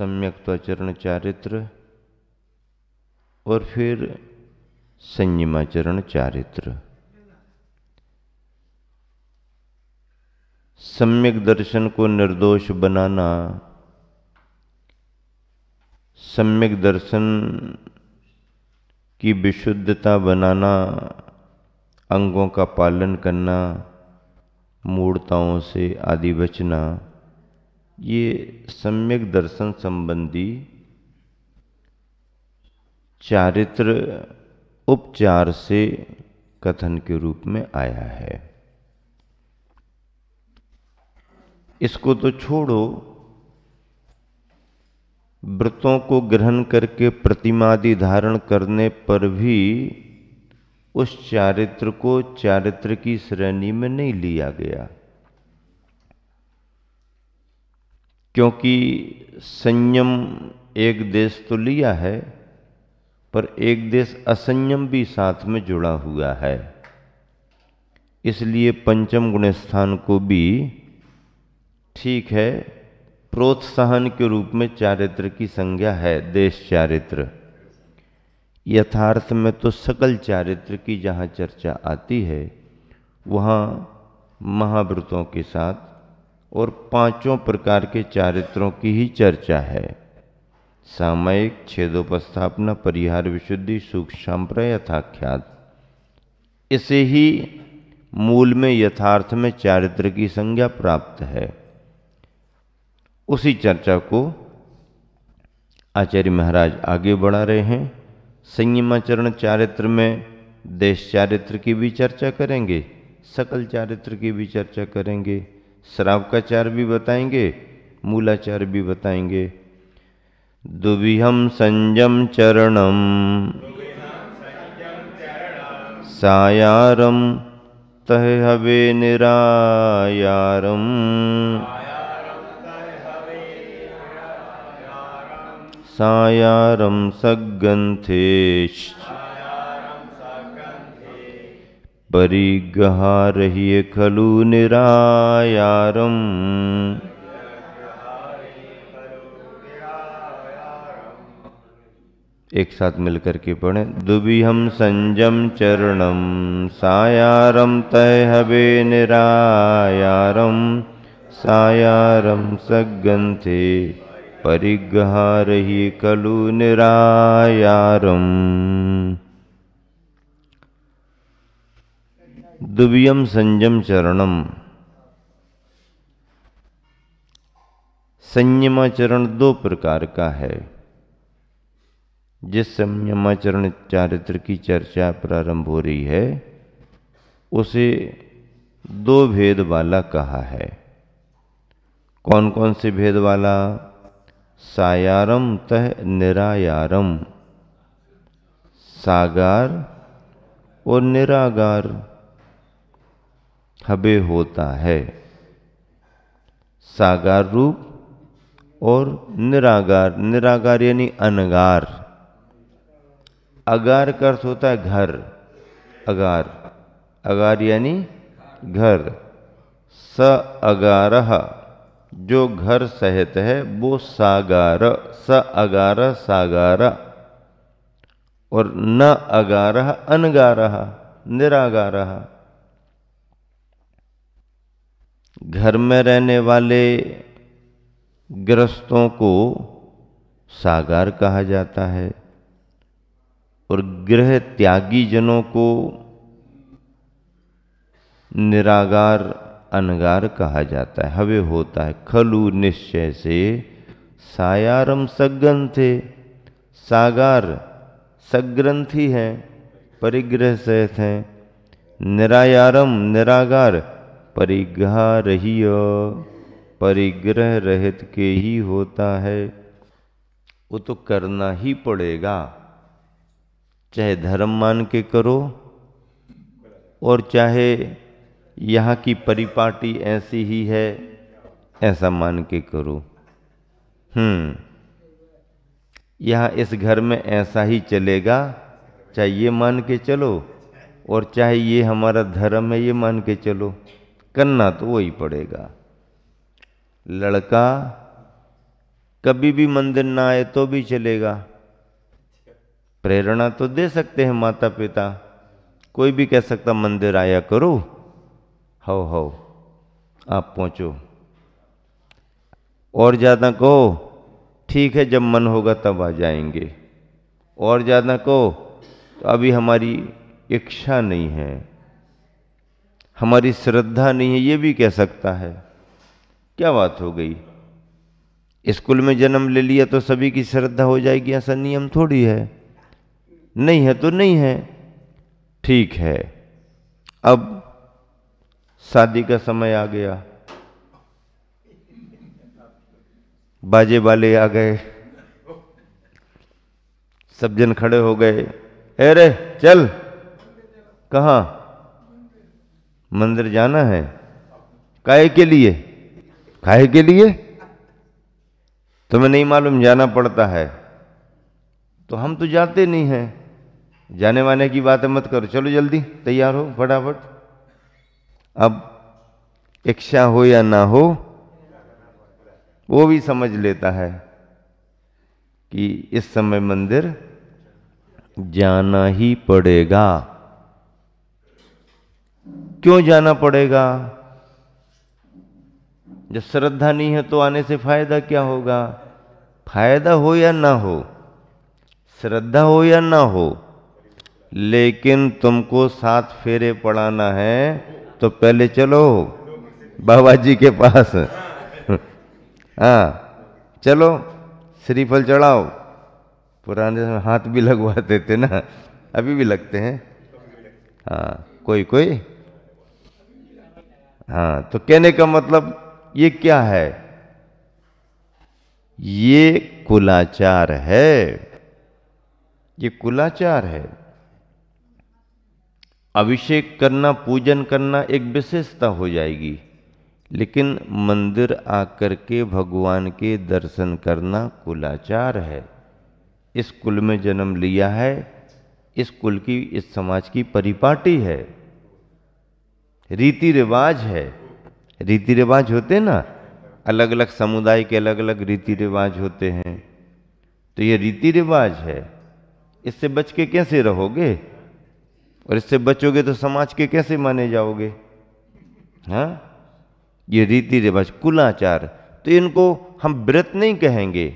सम्यक त्वचरण चारित्र और फिर संयमाचरण चारित्र सम्यक दर्शन को निर्दोष बनाना सम्यक दर्शन की विशुद्धता बनाना अंगों का पालन करना मूर्ताओं से आदि बचना ये सम्यक दर्शन संबंधी चारित्र उपचार से कथन के रूप में आया है इसको तो छोड़ो व्रतों को ग्रहण करके प्रतिमादि धारण करने पर भी उस चारित्र को चारित्र की श्रेणी में नहीं लिया गया क्योंकि संयम एक देश तो लिया है पर एक देश असंयम भी साथ में जुड़ा हुआ है इसलिए पंचम गुणस्थान को भी ठीक है प्रोत्साहन के रूप में चारित्र की संज्ञा है देश चारित्र यथार्थ में तो सकल चारित्र की जहाँ चर्चा आती है वहाँ महाव्रतों के साथ और पांचों प्रकार के चारित्रों की ही चर्चा है सामयिक छेदोपस्थापना परिहार विशुद्धि सूक्ष्म संप्रय यथाख्यात इसे ही मूल में यथार्थ में चारित्र की संज्ञा प्राप्त है उसी चर्चा को आचार्य महाराज आगे बढ़ा रहे हैं संयमाचरण चारित्र में देश चारित्र की भी चर्चा करेंगे सकल चारित्र की भी चर्चा करेंगे शराब का चार भी बताएंगे मूलाचार भी बताएंगे दुबिहम संयम चरणम सायारम तह हवे निरायारम सायारम सग्गंथेश परिग्रहारह्ये खलु निरायारम एक साथ मिलकर के पढ़े दुबिहम संजम चरणम सायारम तय हबे निरायारम सायारम सगंथे परिग्रहारही खलु निरायारम दुव्यम संयम चरणम संयमाचरण दो प्रकार का है जिस संयमाचरण चारित्र की चर्चा प्रारंभ हो रही है उसे दो भेद वाला कहा है कौन कौन से भेद वाला सायारम तह निरायारम सागार और निरागार हबे होता है सागार रूप और निरागार निरागार यानी अनगार अगार का अर्थ होता है घर अगार अगार यानी घर स अगार जो घर सहित है वो सागार स अगार सागार और न अगार अनगार निरागार घर में रहने वाले ग्रस्तों को सागार कहा जाता है और गृह त्यागी जनों को निरागार अनगार कहा जाता है हवे होता है खलु निश्चय से सायारम सग्रंथे थे सागार सग्रंथी हैं परिग्रह सहित हैं निरायारम निरागार परिग्रह रही परिग्रह रहित के ही होता है वो तो करना ही पड़ेगा चाहे धर्म मान के करो और चाहे यहाँ की परिपाटी ऐसी ही है ऐसा मान के करो हम्म यहाँ इस घर में ऐसा ही चलेगा चाहे ये मान के चलो और चाहे ये हमारा धर्म है ये मान के चलो करना तो वही पड़ेगा लड़का कभी भी मंदिर ना आए तो भी चलेगा प्रेरणा तो दे सकते हैं माता पिता कोई भी कह सकता मंदिर आया करो हो हो आप पहुंचो और ज़्यादा कहो ठीक है जब मन होगा तब आ जाएंगे और ज़्यादा कहो तो अभी हमारी इच्छा नहीं है हमारी श्रद्धा नहीं है ये भी कह सकता है क्या बात हो गई स्कूल में जन्म ले लिया तो सभी की श्रद्धा हो जाएगी ऐसा नियम थोड़ी है नहीं है तो नहीं है ठीक है अब शादी का समय आ गया बाजे वाले आ गए सब जन खड़े हो गए अरे चल कहाँ मंदिर जाना है काय के लिए काहे के लिए तुम्हें नहीं मालूम जाना पड़ता है तो हम तो जाते नहीं हैं जाने वाने की बातें मत करो चलो जल्दी तैयार हो फटाफट अब इच्छा हो या ना हो वो भी समझ लेता है कि इस समय मंदिर जाना ही पड़ेगा क्यों जाना पड़ेगा जब श्रद्धा नहीं है तो आने से फायदा क्या होगा फायदा हो या ना हो श्रद्धा हो या ना हो लेकिन तुमको साथ फेरे पड़ाना है तो पहले चलो बाबा जी के पास हाँ चलो श्रीफल चढ़ाओ पुराने समय हाथ भी लगवाते थे ना अभी भी लगते हैं हाँ कोई कोई हाँ तो कहने का मतलब ये क्या है ये कुलाचार है ये कुलाचार है अभिषेक करना पूजन करना एक विशेषता हो जाएगी लेकिन मंदिर आकर के भगवान के दर्शन करना कुलाचार है इस कुल में जन्म लिया है इस कुल की इस समाज की परिपाटी है रीति रिवाज है रीति रिवाज होते हैं ना अलग अलग समुदाय के अलग अलग रीति रिवाज होते हैं तो ये रीति रिवाज है इससे बच के कैसे रहोगे और इससे बचोगे तो समाज के कैसे माने जाओगे हाँ ये रीति रिवाज कुलाचार तो इनको हम व्रत नहीं कहेंगे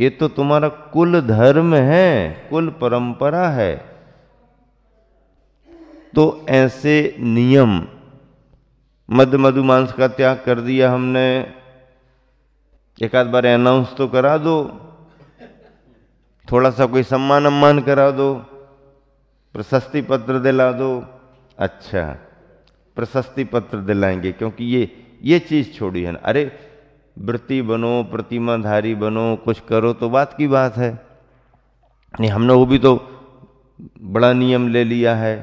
ये तो तुम्हारा कुल धर्म है कुल परंपरा है तो ऐसे नियम मध मधु मांस का त्याग कर दिया हमने एक आध बार अनाउंस तो करा दो थोड़ा सा कोई सम्मान अम्मान करा दो प्रशस्ति पत्र दिला दो अच्छा प्रशस्ति पत्र दिलाएंगे क्योंकि ये ये चीज़ छोड़ी है ना अरे वृत्ति बनो प्रतिमाधारी बनो कुछ करो तो बात की बात है नहीं हमने वो भी तो बड़ा नियम ले लिया है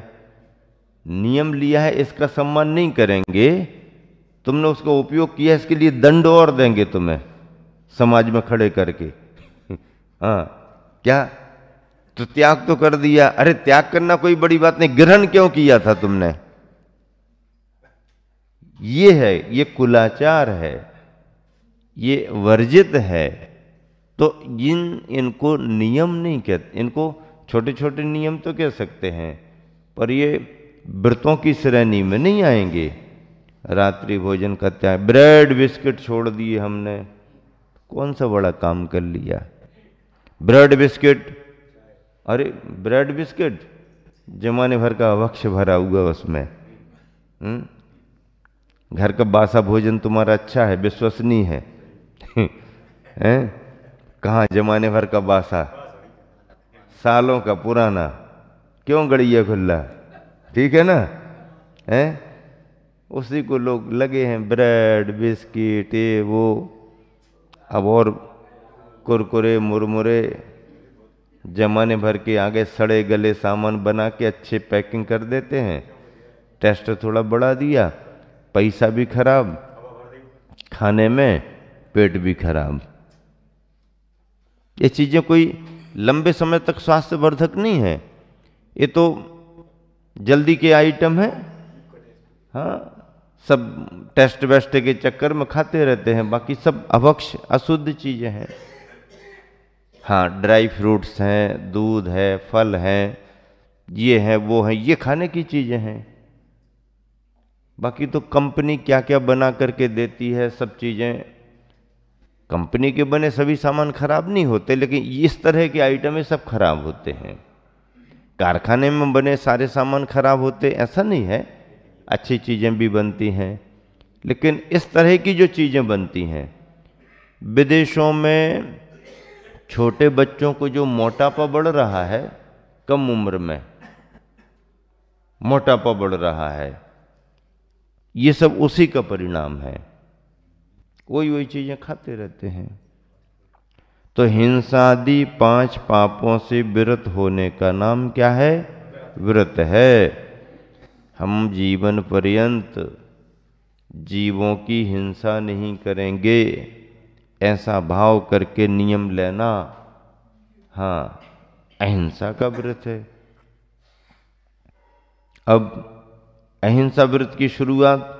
नियम लिया है इसका सम्मान नहीं करेंगे तुमने उसका उपयोग किया इसके लिए दंड और देंगे तुम्हें समाज में खड़े करके हाँ क्या तो त्याग तो कर दिया अरे त्याग करना कोई बड़ी बात नहीं ग्रहण क्यों किया था तुमने ये है ये कुलाचार है ये वर्जित है तो इन इनको नियम नहीं कहते इनको छोटे छोटे नियम तो कह सकते हैं पर ये व्रतों की श्रेणी में नहीं आएंगे रात्रि भोजन का त्याग ब्रेड बिस्किट छोड़ दिए हमने कौन सा बड़ा काम कर लिया ब्रेड बिस्किट अरे ब्रेड बिस्किट जमाने भर का वक्ष भरा हुआ उसमें हुँ? हम्म? घर का बासा भोजन तुम्हारा अच्छा है विश्वसनीय है हैं कहाँ जमाने भर का बासा सालों का पुराना क्यों गड़िया खुल्ला है ठीक है ना है उसी को लोग लगे हैं ब्रेड बिस्किट ये वो अब और कुरकुरे मुरमुरे जमाने भर के आगे सड़े गले सामान बना के अच्छे पैकिंग कर देते हैं टेस्ट थोड़ा बढ़ा दिया पैसा भी खराब खाने में पेट भी खराब ये चीज़ें कोई लंबे समय तक स्वास्थ्यवर्धक नहीं है ये तो जल्दी के आइटम है हाँ सब टेस्ट वेस्ट के चक्कर में खाते रहते हैं बाकी सब अभक्ष अशुद्ध चीज़ें हैं हाँ ड्राई फ्रूट्स हैं दूध है फल हैं ये हैं वो हैं ये खाने की चीज़ें हैं बाकी तो कंपनी क्या क्या बना करके देती है सब चीज़ें कंपनी के बने सभी सामान खराब नहीं होते लेकिन इस तरह के आइटमें सब खराब होते हैं कारखाने में बने सारे सामान खराब होते ऐसा नहीं है अच्छी चीज़ें भी बनती हैं लेकिन इस तरह की जो चीज़ें बनती हैं विदेशों में छोटे बच्चों को जो मोटापा बढ़ रहा है कम उम्र में मोटापा बढ़ रहा है ये सब उसी का परिणाम है वही वही चीज़ें खाते रहते हैं तो हिंसादि पांच पापों से व्रत होने का नाम क्या है व्रत है हम जीवन पर्यंत जीवों की हिंसा नहीं करेंगे ऐसा भाव करके नियम लेना हाँ अहिंसा का व्रत है अब अहिंसा व्रत की शुरुआत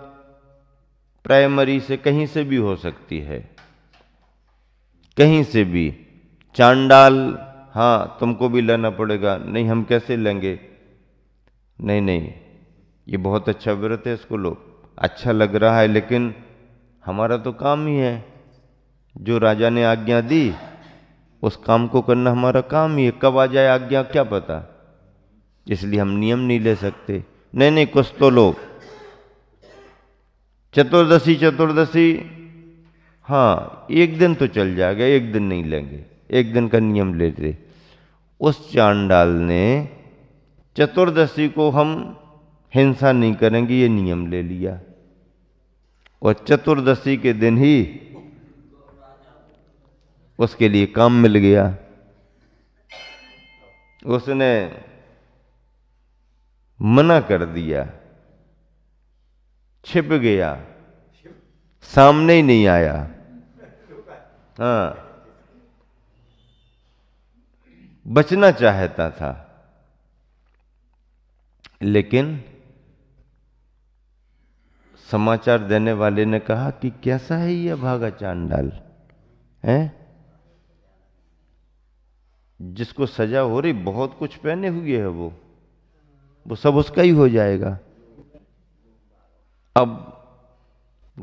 प्राइमरी से कहीं से भी हो सकती है कहीं से भी चांडाल हाँ तुमको भी लेना पड़ेगा नहीं हम कैसे लेंगे नहीं नहीं ये बहुत अच्छा व्रत है इसको लो अच्छा लग रहा है लेकिन हमारा तो काम ही है जो राजा ने आज्ञा दी उस काम को करना हमारा काम ही है कब आ जाए आज्ञा क्या पता इसलिए हम नियम नहीं ले सकते नहीं नहीं कुछ तो लो चतुर्दशी चतुर्दशी हाँ एक दिन तो चल जाएगा एक दिन नहीं लेंगे एक दिन का नियम ले दे उस चांडाल ने चतुर्दशी को हम हिंसा नहीं करेंगे ये नियम ले लिया और चतुर्दशी के दिन ही उसके लिए काम मिल गया उसने मना कर दिया छिप गया सामने ही नहीं आया हाँ बचना चाहता था लेकिन समाचार देने वाले ने कहा कि कैसा है यह भागा चांडाल है जिसको सजा हो रही बहुत कुछ पहने हुए है वो वो सब उसका ही हो जाएगा अब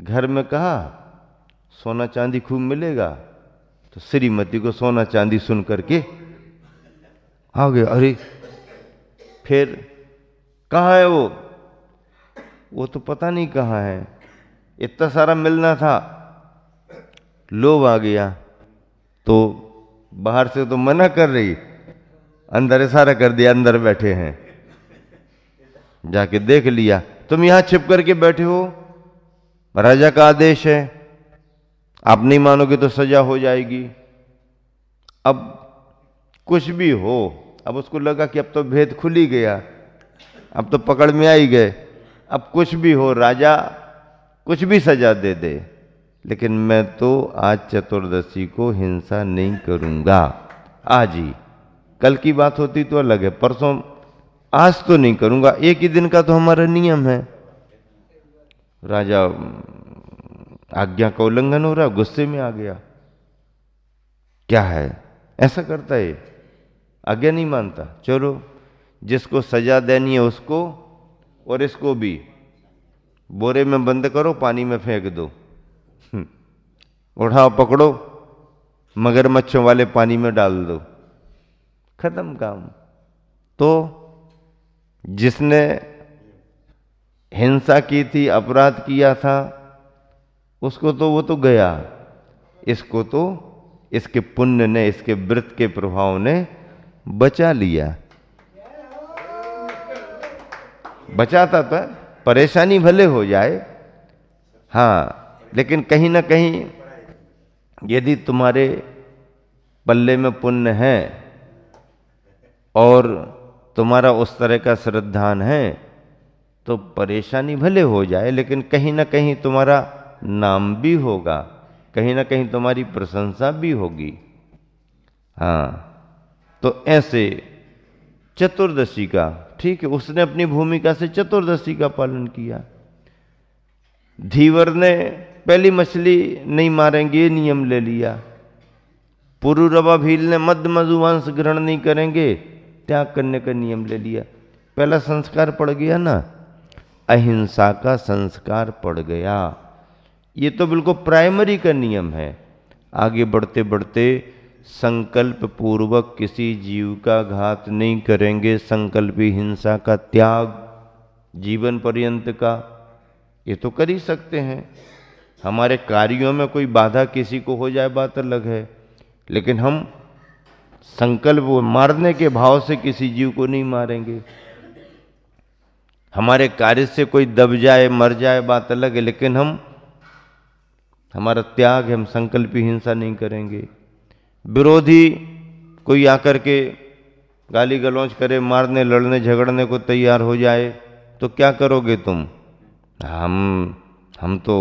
घर में कहा सोना चांदी खूब मिलेगा तो श्रीमती को सोना चांदी सुन करके आ गए अरे फिर कहाँ है वो वो तो पता नहीं कहाँ है इतना सारा मिलना था लोभ आ गया तो बाहर से तो मना कर रही अंदर इशारा कर दिया अंदर बैठे हैं जाके देख लिया तुम यहां छिप करके बैठे हो राजा का आदेश है आप नहीं मानोगे तो सजा हो जाएगी अब कुछ भी हो अब उसको लगा कि अब तो भेद खुल ही गया अब तो पकड़ में आ ही गए अब कुछ भी हो राजा कुछ भी सजा दे दे लेकिन मैं तो आज चतुर्दशी को हिंसा नहीं करूंगा आज ही कल की बात होती तो अलग है परसों आज तो नहीं करूंगा एक ही दिन का तो हमारा नियम है राजा आज्ञा का उल्लंघन हो रहा गुस्से में आ गया क्या है ऐसा करता है आज्ञा नहीं मानता चलो जिसको सजा देनी है उसको और इसको भी बोरे में बंद करो पानी में फेंक दो हम्म। उठाओ पकड़ो मगरमच्छों वाले पानी में डाल दो खत्म काम तो जिसने हिंसा की थी अपराध किया था उसको तो वो तो गया इसको तो इसके पुण्य ने इसके व्रत के प्रभाव ने बचा लिया बचाता था तो परेशानी भले हो जाए हाँ लेकिन कहीं ना कहीं यदि तुम्हारे पल्ले में पुण्य है और तुम्हारा उस तरह का श्रद्धान है तो परेशानी भले हो जाए लेकिन कहीं ना कहीं तुम्हारा नाम भी होगा कहीं ना कहीं तुम्हारी प्रशंसा भी होगी हाँ तो ऐसे चतुर्दशी का ठीक है उसने अपनी भूमिका से चतुर्दशी का पालन किया धीवर ने पहली मछली नहीं मारेंगे ये नियम ले लिया पुरु रवा भील ने मध्य मधुवांश ग्रहण नहीं करेंगे त्याग करने का नियम ले लिया पहला संस्कार पड़ गया ना अहिंसा का संस्कार पड़ गया ये तो बिल्कुल प्राइमरी का नियम है आगे बढ़ते बढ़ते संकल्प पूर्वक किसी जीव का घात नहीं करेंगे संकल्पी हिंसा का त्याग जीवन पर्यंत का ये तो कर ही सकते हैं हमारे कार्यों में कोई बाधा किसी को हो जाए बात अलग है लेकिन हम संकल्प मारने के भाव से किसी जीव को नहीं मारेंगे हमारे कार्य से कोई दब जाए मर जाए बात अलग है लेकिन हम हमारा त्याग है हम संकल्प हिंसा नहीं करेंगे विरोधी कोई आकर के गाली गलौज करे मारने लड़ने झगड़ने को तैयार हो जाए तो क्या करोगे तुम हम हम तो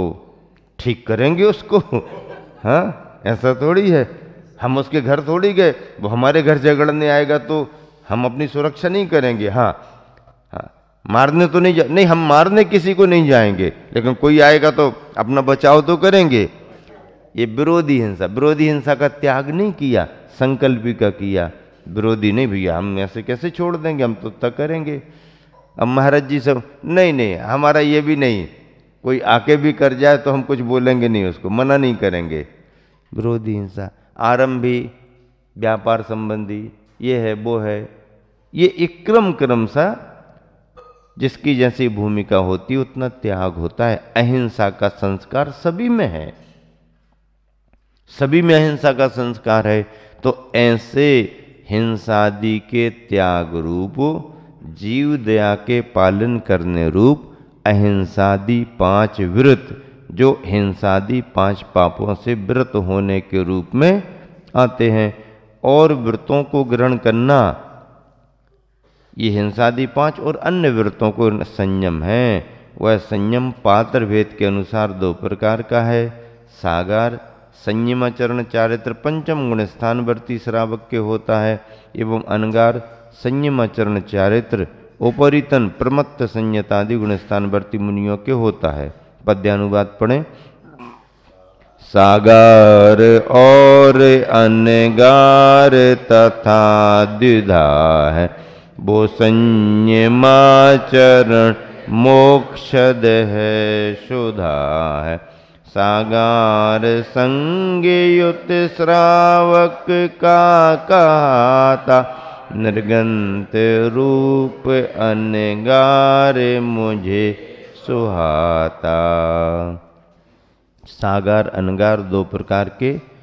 ठीक करेंगे उसको हाँ ऐसा थोड़ी है हम उसके घर थोड़ी गए वो हमारे घर झगड़ने आएगा तो हम अपनी सुरक्षा नहीं करेंगे हाँ मारने तो नहीं जा नहीं हम मारने किसी को नहीं जाएंगे लेकिन कोई आएगा तो अपना बचाव तो करेंगे ये विरोधी हिंसा विरोधी हिंसा का त्याग नहीं किया संकल्प का किया विरोधी नहीं भैया हम ऐसे कैसे छोड़ देंगे हम तो तक करेंगे अब महाराज जी सब नहीं नहीं हमारा ये भी नहीं कोई आके भी कर जाए तो हम कुछ बोलेंगे नहीं उसको मना नहीं करेंगे विरोधी हिंसा आरंभी व्यापार संबंधी ये है वो है ये एक क्रम क्रम सा जिसकी जैसी भूमिका होती उतना त्याग होता है अहिंसा का संस्कार सभी में है सभी में अहिंसा का संस्कार है तो ऐसे हिंसादि के त्याग रूप जीव दया के पालन करने रूप अहिंसादि पांच व्रत जो हिंसादि पांच पापों से व्रत होने के रूप में आते हैं और व्रतों को ग्रहण करना ये हिंसादि पांच और अन्य व्रतों को संयम है वह संयम पात्र भेद के अनुसार दो प्रकार का है सागर संयमाचरण चारित्र पंचम गुण वर्ती श्रावक के होता है एवं अनगार संयमाचरण चारित्र उपरितन प्रमत्त संयतादि गुण वर्ती मुनियों के होता है पद्यानुवाद पढ़े सागर और अनगार तथा द्विधा है वो संयमाचरण मोक्षद है सुधा है सागार युत श्रावक का कहता निर्गंत रूप अनगार मुझे सुहाता सागर अनगार दो प्रकार के